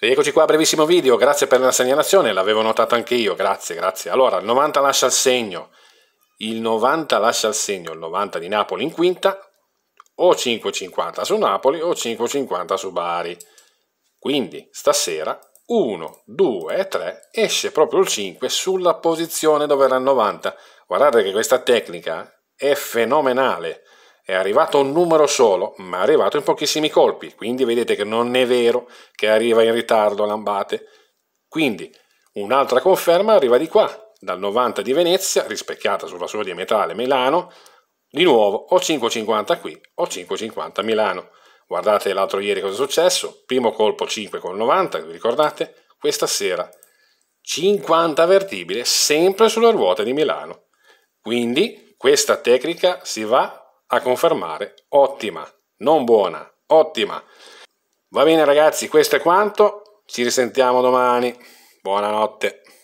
Rieccoci qua, brevissimo video, grazie per la segnalazione, l'avevo notata anch'io, grazie, grazie. Allora, il 90 lascia il segno, il 90 lascia il segno, il 90 di Napoli in quinta, o 5,50 su Napoli o 5,50 su Bari. Quindi stasera 1, 2 e 3 esce proprio il 5 sulla posizione dove era il 90. Guardate che questa tecnica è fenomenale. È arrivato un numero solo, ma è arrivato in pochissimi colpi, quindi vedete che non è vero che arriva in ritardo Lambate. Quindi un'altra conferma arriva di qua, dal 90 di Venezia, rispecchiata sulla sua diametrale Milano, di nuovo o 5,50 qui o 5,50 Milano. Guardate l'altro ieri cosa è successo, primo colpo 5 90, vi ricordate? Questa sera 50 vertibile sempre sulla ruota di Milano. Quindi questa tecnica si va a confermare ottima, non buona, ottima. Va bene ragazzi, questo è quanto, ci risentiamo domani. Buonanotte.